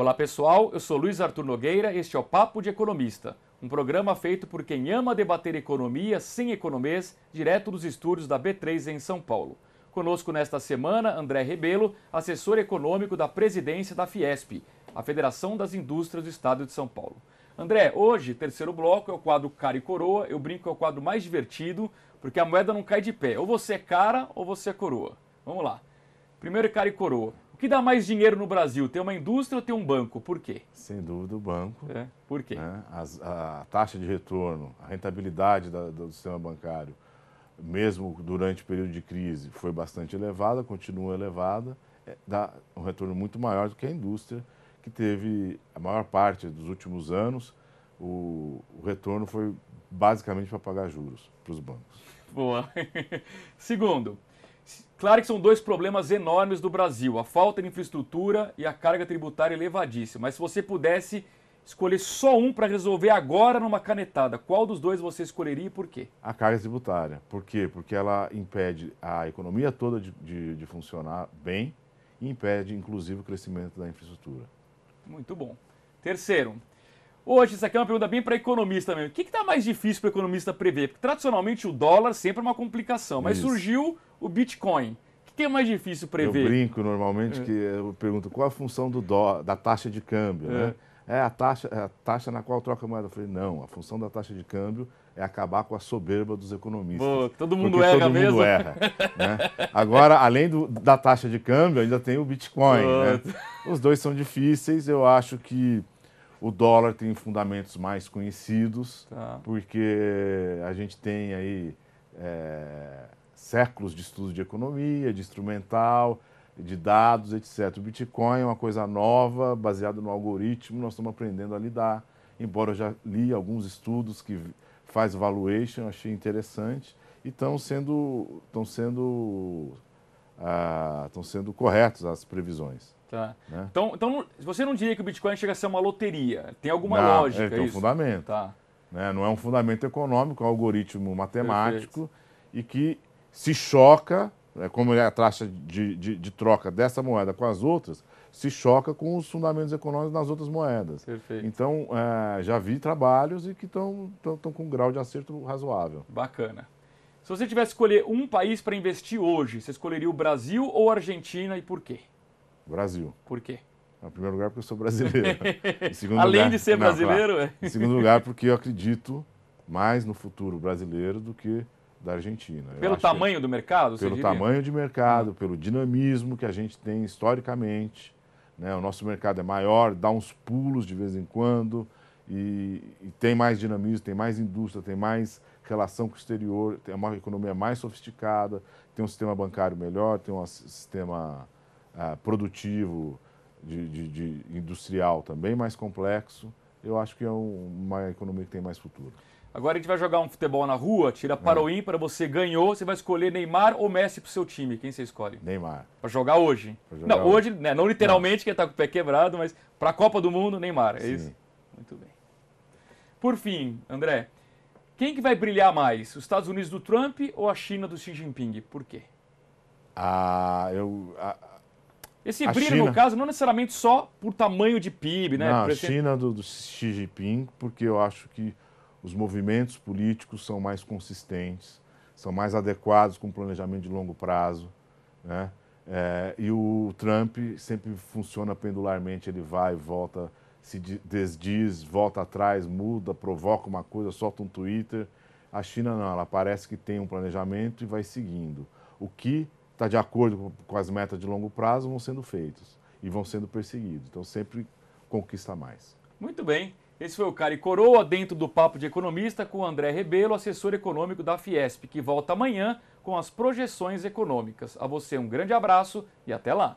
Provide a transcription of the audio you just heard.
Olá pessoal, eu sou Luiz Arthur Nogueira, este é o Papo de Economista, um programa feito por quem ama debater economia sem economês, direto dos estúdios da B3 em São Paulo. Conosco nesta semana, André Rebelo, assessor econômico da presidência da Fiesp, a Federação das Indústrias do Estado de São Paulo. André, hoje, terceiro bloco, é o quadro Cara e Coroa. Eu brinco que é o quadro mais divertido, porque a moeda não cai de pé. Ou você é cara ou você é coroa. Vamos lá. Primeiro, cara e coroa. O que dá mais dinheiro no Brasil, ter uma indústria ou ter um banco? Por quê? Sem dúvida o banco. É. Por quê? Né? As, a taxa de retorno, a rentabilidade da, do sistema bancário, mesmo durante o período de crise, foi bastante elevada, continua elevada, é, dá um retorno muito maior do que a indústria, que teve a maior parte dos últimos anos, o, o retorno foi basicamente para pagar juros para os bancos. Boa. Segundo, Claro que são dois problemas enormes do Brasil: a falta de infraestrutura e a carga tributária elevadíssima. Mas se você pudesse escolher só um para resolver agora numa canetada, qual dos dois você escolheria e por quê? A carga tributária. Por quê? Porque ela impede a economia toda de, de, de funcionar bem e impede, inclusive, o crescimento da infraestrutura. Muito bom. Terceiro, Hoje, isso aqui é uma pergunta bem para economista mesmo. O que está mais difícil para economista prever? Porque tradicionalmente o dólar sempre é uma complicação, mas isso. surgiu o Bitcoin. O que é mais difícil prever? Eu brinco normalmente é. que eu pergunto qual a função do dó, da taxa de câmbio, né? é. né? É a taxa, é a taxa na qual troca a moeda. Eu falei, não, a função da taxa de câmbio é acabar com a soberba dos economistas. Pô, todo mundo erra todo mesmo. erra, né? Agora, além do, da taxa de câmbio, ainda tem o Bitcoin. Né? Os dois são difíceis, eu acho que o dólar tem fundamentos mais conhecidos, tá. porque a gente tem aí é, séculos de estudo de economia, de instrumental, de dados, etc. O Bitcoin é uma coisa nova, baseada no algoritmo, nós estamos aprendendo a lidar. Embora eu já li alguns estudos que faz valuation, achei interessante, e estão sendo, estão sendo ah, estão sendo corretas as previsões. Tá. Né? Então, então, você não diria que o Bitcoin chega a ser uma loteria? Tem alguma não, lógica? É, tem um fundamento. Tá. Né? Não é um fundamento econômico, é um algoritmo matemático Perfeito. e que se choca, né? como é a taxa de, de, de troca dessa moeda com as outras, se choca com os fundamentos econômicos das outras moedas. Perfeito. Então, é, já vi trabalhos e que estão com um grau de acerto razoável. Bacana. Se você tivesse que escolher um país para investir hoje, você escolheria o Brasil ou a Argentina e por quê? Brasil. Por quê? Em primeiro lugar, porque eu sou brasileiro. Além lugar, de ser não, brasileiro? Claro. É. Em segundo lugar, porque eu acredito mais no futuro brasileiro do que da Argentina. Pelo é tamanho que, do mercado? Pelo tamanho de mercado, pelo dinamismo que a gente tem historicamente. Né? O nosso mercado é maior, dá uns pulos de vez em quando, e, e, tem mais dinamismo, tem mais indústria, tem mais relação com o exterior, tem uma economia mais sofisticada, tem um sistema bancário melhor, tem um sistema ah, produtivo, de, de, de, industrial também mais complexo. Eu acho que é um, uma economia que tem mais futuro. Agora a gente vai jogar um futebol na rua, tira é. para o ímpar, você ganhou, você vai escolher Neymar ou Messi para o seu time. Quem você escolhe? Neymar. Para jogar hoje? Pra jogar não, hoje, hoje né, não literalmente, não. que está com o pé quebrado, mas para a Copa do Mundo, Neymar. É Sim. isso? Muito bem. Por fim, André, quem que vai brilhar mais? Os Estados Unidos do Trump ou a China do Xi Jinping? Por quê? Ah, eu. A, Esse a brilho, China... no caso, não necessariamente só por tamanho de PIB, né? Não, a China do, do Xi Jinping, porque eu acho que os movimentos políticos são mais consistentes, são mais adequados com o planejamento de longo prazo, né? É, e o Trump sempre funciona pendularmente, ele vai e volta se desdiz, volta atrás, muda, provoca uma coisa, solta um Twitter. A China não, ela parece que tem um planejamento e vai seguindo. O que está de acordo com as metas de longo prazo vão sendo feitos e vão sendo perseguidos. Então sempre conquista mais. Muito bem. Esse foi o Cara e Coroa dentro do Papo de Economista com o André Rebelo, assessor econômico da Fiesp, que volta amanhã com as projeções econômicas. A você um grande abraço e até lá.